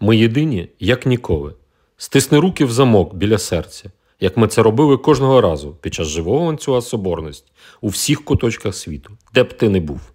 Ми єдині, як ніколи. Стисни руки в замок біля серця, як ми це робили кожного разу під час живого ланцюга соборності у всіх куточках світу, де б ти не був.